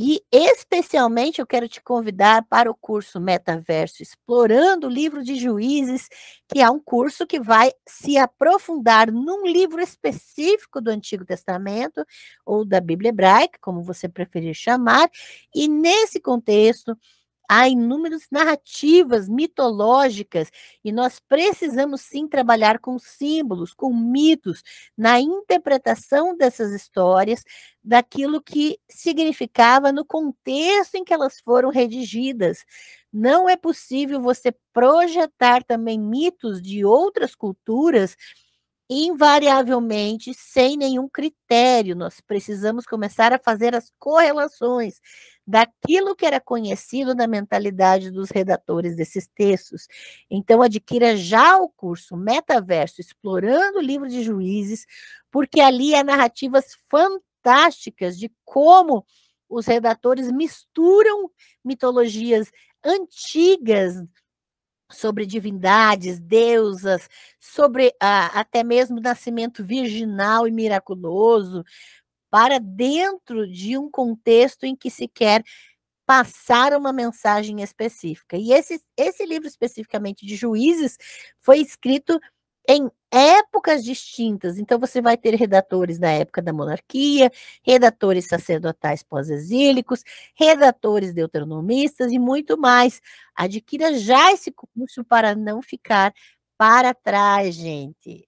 E especialmente eu quero te convidar para o curso Metaverso Explorando o Livro de Juízes, que é um curso que vai se aprofundar num livro específico do Antigo Testamento ou da Bíblia Hebraica, como você preferir chamar, e nesse contexto há inúmeras narrativas mitológicas e nós precisamos sim trabalhar com símbolos, com mitos, na interpretação dessas histórias, daquilo que significava no contexto em que elas foram redigidas. Não é possível você projetar também mitos de outras culturas invariavelmente, sem nenhum critério. Nós precisamos começar a fazer as correlações daquilo que era conhecido da mentalidade dos redatores desses textos. Então, adquira já o curso Metaverso, explorando o livro de juízes, porque ali há narrativas fantásticas de como os redatores misturam mitologias antigas sobre divindades, deusas, sobre ah, até mesmo nascimento virginal e miraculoso, para dentro de um contexto em que se quer passar uma mensagem específica. E esse, esse livro, especificamente de juízes, foi escrito em épocas distintas. Então, você vai ter redatores da época da monarquia, redatores sacerdotais pós-exílicos, redatores deuteronomistas e muito mais. Adquira já esse curso para não ficar para trás, gente.